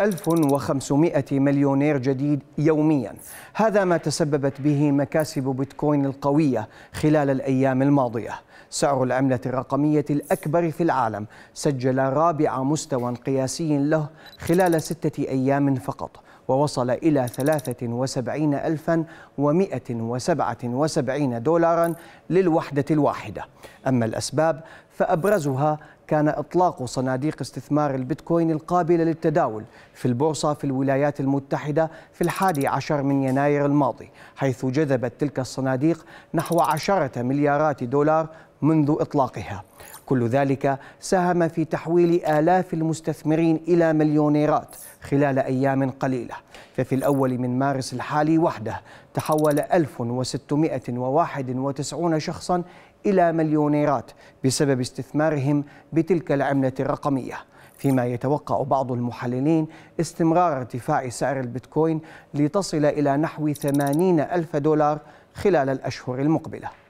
1500 مليونير جديد يوميا هذا ما تسببت به مكاسب بيتكوين القوية خلال الأيام الماضية سعر العملة الرقمية الأكبر في العالم سجل رابع مستوى قياسي له خلال ستة أيام فقط ووصل إلى 73177 دولارا للوحدة الواحدة أما الأسباب فأبرزها كان إطلاق صناديق استثمار البيتكوين القابلة للتداول في البورصة في الولايات المتحدة في الحادي عشر من يناير الماضي حيث جذبت تلك الصناديق نحو عشرة مليارات دولار منذ إطلاقها كل ذلك ساهم في تحويل آلاف المستثمرين إلى مليونيرات خلال أيام قليلة ففي الأول من مارس الحالي وحده تحول 1691 شخصا إلى مليونيرات بسبب استثمارهم بتلك العملة الرقمية فيما يتوقع بعض المحللين استمرار ارتفاع سعر البيتكوين لتصل إلى نحو 80 ألف دولار خلال الأشهر المقبلة